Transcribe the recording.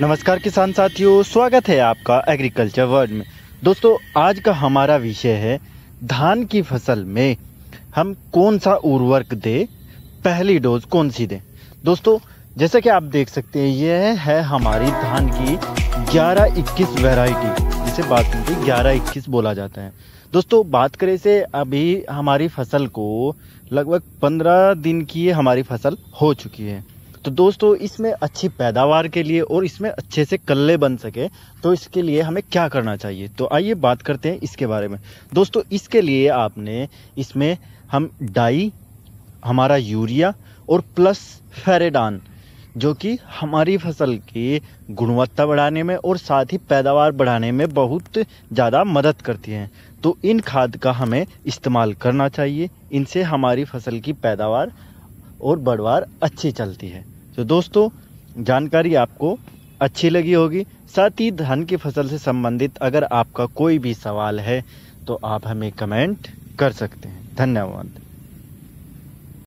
नमस्कार किसान साथियों स्वागत है आपका एग्रीकल्चर वर्ल्ड में दोस्तों आज का हमारा विषय है धान की फसल में हम कौन सा उर्वरक दे पहली डोज कौन सी दें दोस्तों जैसा कि आप देख सकते हैं यह है हमारी धान की इक्कीस वैरायटी जिसे बात ग्यारह इक्कीस बोला जाता है दोस्तों बात करें से अभी हमारी फसल को लगभग पंद्रह दिन की हमारी फसल हो चुकी है तो दोस्तों इसमें अच्छी पैदावार के लिए और इसमें अच्छे से कल्ले बन सके तो इसके लिए हमें क्या करना चाहिए तो आइए बात करते हैं इसके बारे में दोस्तों इसके लिए आपने इसमें हम डाई हमारा यूरिया और प्लस फेरेडान जो कि हमारी फसल की गुणवत्ता बढ़ाने में और साथ ही पैदावार बढ़ाने में बहुत ज़्यादा मदद करती हैं तो इन खाद का हमें इस्तेमाल करना चाहिए इनसे हमारी फसल की पैदावार और बढ़वार अच्छी चलती है तो दोस्तों जानकारी आपको अच्छी लगी होगी साथ ही धान की फसल से संबंधित अगर आपका कोई भी सवाल है तो आप हमें कमेंट कर सकते हैं धन्यवाद